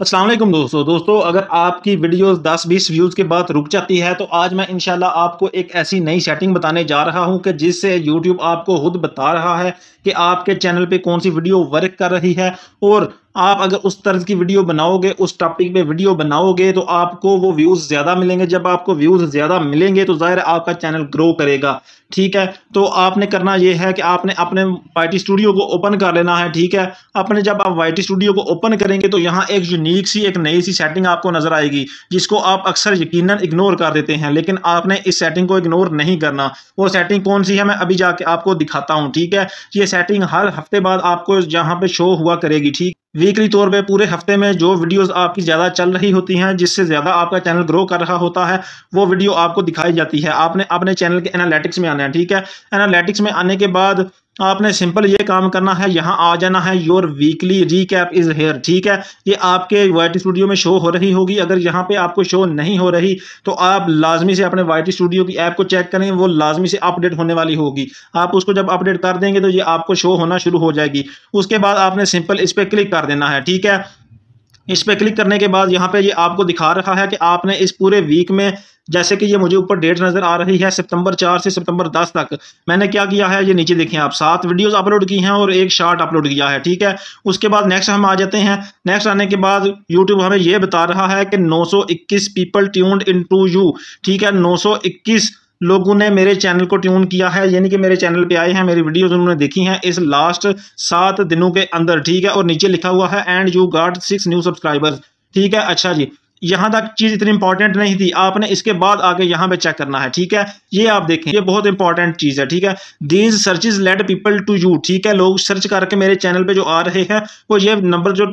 असलम दोस्तों दोस्तों अगर आपकी वीडियोस 10-20 व्यूज़ के बाद रुक जाती है तो आज मैं इंशाल्लाह आपको एक ऐसी नई सेटिंग बताने जा रहा हूं कि जिससे यूट्यूब आपको खुद बता रहा है कि आपके चैनल पे कौन सी वीडियो वर्क कर रही है और आप अगर उस तर्ज की वीडियो बनाओगे उस टॉपिक पे वीडियो बनाओगे तो आपको वो व्यूज़ ज़्यादा मिलेंगे जब आपको व्यूज़ ज़्यादा मिलेंगे तो ज़ाहिर आपका चैनल ग्रो करेगा ठीक है तो आपने करना ये है कि आपने अपने वाई स्टूडियो को ओपन कर लेना है ठीक है अपने जब आप वाई स्टूडियो को ओपन करेंगे तो यहाँ एक यूनिक सी एक नई सी सेटिंग आपको नज़र आएगी जिसको आप अक्सर यकीन इग्नोर कर देते हैं लेकिन आपने इस सेटिंग को इग्नोर नहीं करना वो सेटिंग कौन सी है मैं अभी जाके आपको दिखाता हूँ ठीक है ये सेटिंग हर हफ्ते बाद आपको यहाँ पे शो हुआ करेगी ठीक वीकली तौर पे पूरे हफ्ते में जो वीडियोस आपकी ज़्यादा चल रही होती हैं जिससे ज़्यादा आपका चैनल ग्रो कर रहा होता है वो वीडियो आपको दिखाई जाती है आपने अपने चैनल के एनालिटिक्स में आना है ठीक है एनालिटिक्स में आने के बाद आपने सिंपल ये काम करना है यहाँ आ जाना है your weekly recap is here ठीक है ये आपके वाइट स्टूडियो में शो हो रही होगी अगर यहाँ पे आपको शो नहीं हो रही तो आप लाजमी से अपने वाइट स्टूडियो की ऐप को चेक करें वो लाजमी से अपडेट होने वाली होगी आप उसको जब अपडेट कर देंगे तो ये आपको शो होना शुरू हो जाएगी उसके बाद आपने सिंपल इस पर क्लिक कर देना है ठीक है इस पर क्लिक करने के बाद यहाँ पे ये आपको दिखा रहा है कि आपने इस पूरे वीक में जैसे कि ये मुझे ऊपर डेट नज़र आ रही है सितंबर चार से सितंबर दस तक मैंने क्या किया है ये नीचे देखें आप सात वीडियोस अपलोड की हैं और एक शार्ट अपलोड किया है ठीक है उसके बाद नेक्स्ट हम आ जाते हैं नेक्स्ट आने के बाद यूट्यूब हमें ये बता रहा है कि नौ people tuned in to you ठीक है नौ लोगों ने मेरे चैनल को ट्यून किया है यानी कि मेरे चैनल पे आए हैं मेरी वीडियोस उन्होंने देखी हैं इस लास्ट सात दिनों के अंदर ठीक है और नीचे लिखा हुआ है and you got six new subscribers ठीक है अच्छा जी यहाँ तक चीज़ इतनी इंपॉर्टेंट नहीं थी आपने इसके बाद आगे यहाँ पे चेक करना है ठीक है ये आप देखें ये बहुत इंपॉर्टेंट चीज़ है ठीक है these searches let people to you ठीक है लोग सर्च करके मेरे चैनल पे जो आ रहे हैं वो ये नंबर जो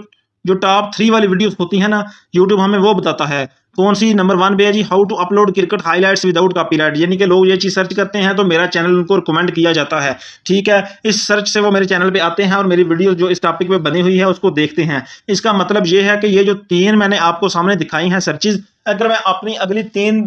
जो टॉप थ्री वाली वीडियोस होती है ना यूट्यूब हमें वो बताता है कौन सी नंबर वन पे है जी how to upload cricket highlights without copyright यानी कि लोग ये चीज़ सर्च करते हैं तो मेरा चैनल उनको रिकमेंड किया जाता है ठीक है इस सर्च से वो मेरे चैनल पे आते हैं और मेरी वीडियो जो इस टॉपिक पे बनी हुई है उसको देखते हैं इसका मतलब ये है कि ये जो तीन मैंने आपको सामने दिखाई हैं सर्चिज़ अगर मैं अपनी अगली तीन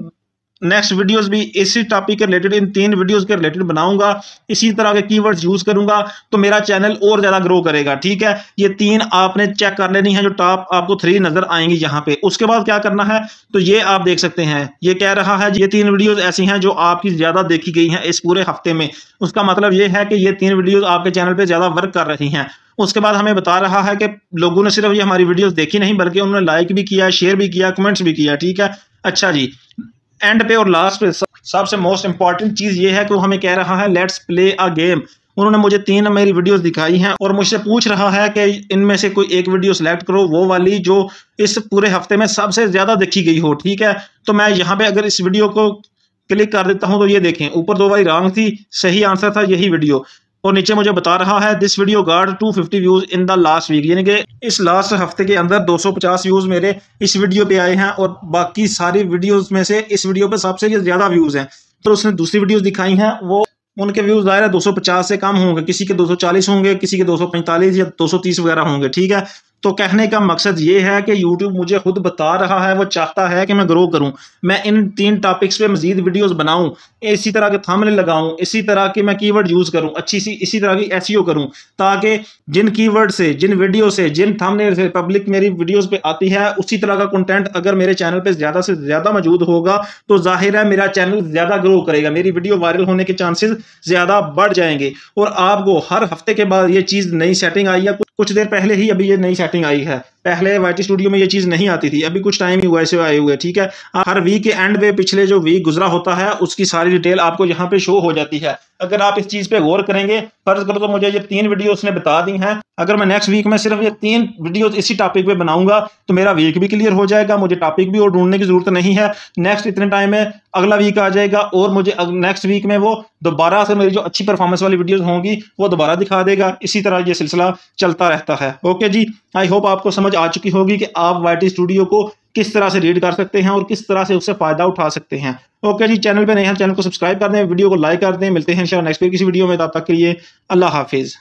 नेक्स्ट वीडियोस भी इसी टॉपिक के रिलेटेड इन तीन वीडियोस के रिलेटेड बनाऊंगा इसी तरह के कीवर्ड्स यूज करूंगा तो मेरा चैनल और ज्यादा ग्रो करेगा ठीक है ये तीन आपने चेक कर लेनी है जो टॉप आपको थ्री नजर आएंगी यहाँ पे उसके बाद क्या करना है तो ये आप देख सकते हैं ये कह रहा है ये तीन वीडियोज ऐसी हैं जो आपकी ज्यादा देखी गई है इस पूरे हफ्ते में उसका मतलब ये है कि ये तीन वीडियोज आपके चैनल पर ज्यादा वर्क कर रही है उसके बाद हमें बता रहा है कि लोगों ने सिर्फ ये हमारी वीडियोस देखी नहीं बल्कि उन्होंने लाइक भी किया शेयर भी किया कमेंट्स भी किया ठीक है अच्छा जी एंड पे और लास्ट पे सबसे मोस्ट इंपॉर्टेंट चीज़ ये है कि वो हमें कह रहा है लेट्स प्ले अ गेम उन्होंने मुझे तीन मेरी वीडियोस दिखाई हैं और मुझसे पूछ रहा है कि इनमें से कोई एक वीडियो सेलेक्ट करो वो वाली जो इस पूरे हफ्ते में सबसे ज़्यादा देखी गई हो ठीक है तो मैं यहाँ पे अगर इस वीडियो को क्लिक कर देता हूँ तो ये देखें ऊपर दो बारी रॉन्ग थी सही आंसर था यही वीडियो और नीचे मुझे बता रहा है this video got 250 views in the last week यानी कि इस लास्ट हफ्ते के अंदर 250 व्यूज मेरे इस वीडियो पे आए हैं और बाकी सारी वीडियोस में से इस वीडियो पे सबसे ज्यादा व्यूज हैं तो उसने दूसरी वीडियोस दिखाई हैं वो उनके व्यूज दायरा 250 से कम होंगे किसी के दो होंगे किसी के दो या दो वगैरह होंगे ठीक है तो कहने का मकसद ये है कि YouTube मुझे खुद बता रहा है वो चाहता है कि मैं ग्रो करूं मैं इन तीन टॉपिक्स पे मजीद वीडियोस बनाऊं इसी तरह के थामले लगाऊं इसी तरह के मैं कीवर्ड यूज़ करूं अच्छी सी इसी तरह की एस e करूं ताकि जिन कीवर्ड से जिन वीडियो से जिन थामले से पब्लिक मेरी वीडियोज़ पर आती है उसी तरह का कंटेंट अगर मेरे चैनल पर ज़्यादा से ज़्यादा मौजूद होगा तो जाहिर है मेरा चैनल ज़्यादा ग्रो करेगा मेरी वीडियो वायरल होने के चांसेज ज़्यादा बढ़ जाएंगे और आपको हर हफ्ते के बाद ये चीज़ नई सेटिंग आई है कुछ देर पहले ही अभी ये नई सेटिंग आई है पहले वाई स्टूडियो में ये चीज़ नहीं आती थी अभी कुछ टाइम ही हुआ ऐसे आए हुए ठीक है हर वीक के एंड पे पिछले जो वीक गुजरा होता है उसकी सारी डिटेल आपको यहाँ पे शो हो जाती है अगर आप इस चीज़ पे गौर करेंगे फ़र्ज़ करो तो मुझे ये तीन वीडियो उसने बता दी हैं अगर मैं नेक्स्ट वीक में सिर्फ ये तीन वीडियो इसी टॉपिक पे बनाऊंगा तो मेरा वीक भी क्लियर हो जाएगा मुझे टॉपिक भी और ढूंढने की ज़रूरत नहीं है नेक्स्ट इतने टाइम में अगला वीक आ जाएगा और मुझे नेक्स्ट वीक में वो दोबारा से मेरी जो अच्छी परफॉर्मेंस वाली वीडियोज़ होंगी वो दोबारा दिखा देगा इसी तरह ये सिलसिला चलता रहता है ओके जी आई होप आपको समझ आ चुकी होगी कि आप वाई स्टूडियो को किस तरह से रीड कर सकते हैं और किस तरह से उससे फ़ायदा उठा सकते हैं ओके जी चैनल पर नए हैं चैनल को सब्सक्राइब कर दें वीडियो को लाइक कर दें मिलते हैं इंशाल्लाह किसी वीडियो में तब तक के लिए अल्लाह हाफिज़